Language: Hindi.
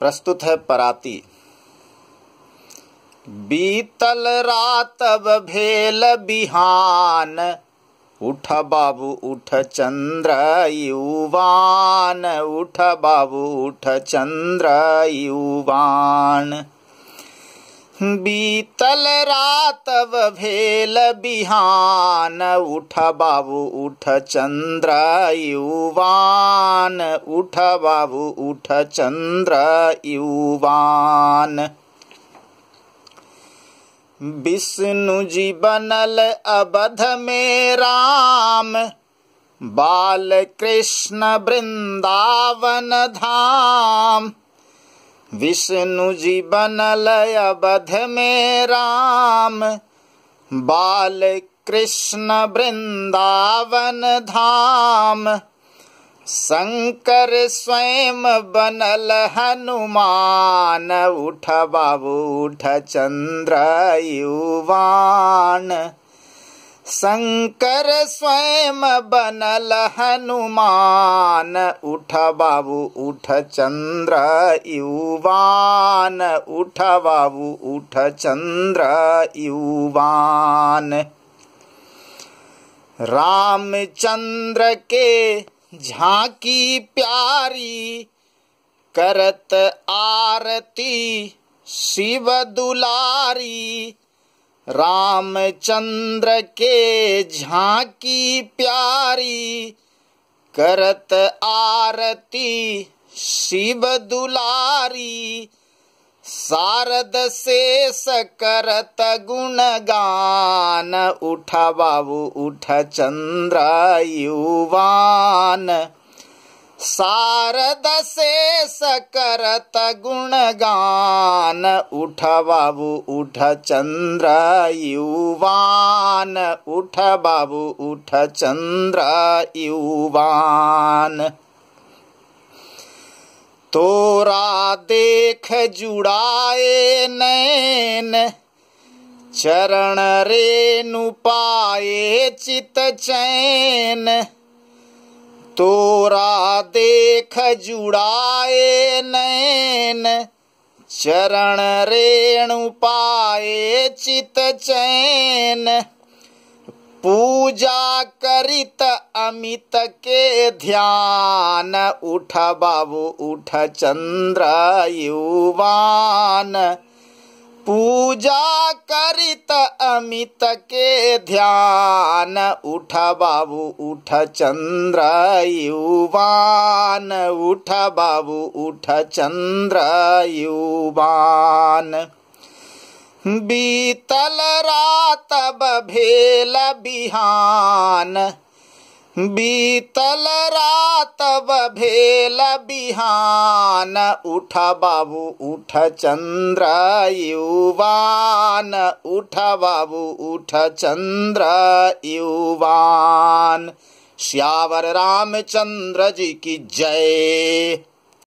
प्रस्तुत है पराती बीतल रातब भेल बिहान उठ उठ चन्द्र युवान् उठ बाबु उठ उठ युवान् बीतल रात बिहान उठ बाबु उ उठ चन्द्रयुवान् उठ बाबु उ उठ चन्द्रयुवान् विष्णुजी बनल अबध मे राम कृष्ण वृंदावन धाम विष्णु जी बनल अबध मे राम बाल कृष्ण वृंदावन धाम शङ्कर स्वयं बनल हनुमान उठ उठ चन्द्र युवान शङ्कर स्वयं बनल हनुमान उठ उठ बा उ उठ उ बा उचन्द्रयुवान् रामचन्द्र के झांकी प्यारी करत आरती शिव दुलारी रामचंद्र के झांकी प्यारी करत आरती शिव दुलारी शारदशेषुणगा उठ बहु उठ चन्द्रयुवान् शारदसेसर गुणगा उठ बहु उठ युवान उठ बहु उठ चन्द्र युवान तोरा देख जुड़ाए नैन चरण रे नुपाए चित चैन तोरा देख जुड़ाए नैन चरण रेणु पाए चित चैन पूजा करित अमित के ध्यान उठ बाबू उठ चंद्र युवान पूजा करित अमित के ध्यान उठ बाबू उठ चंद्र युवान उठ बाबू उठ चंद्र युवान बीतल रात भेल बिहान बीतल रात भेल बिहान उठ बाबू उठ चंद्र युवान उठ बाबू उठ चंद्र युवान श्यावर रामचंद्र जी की जय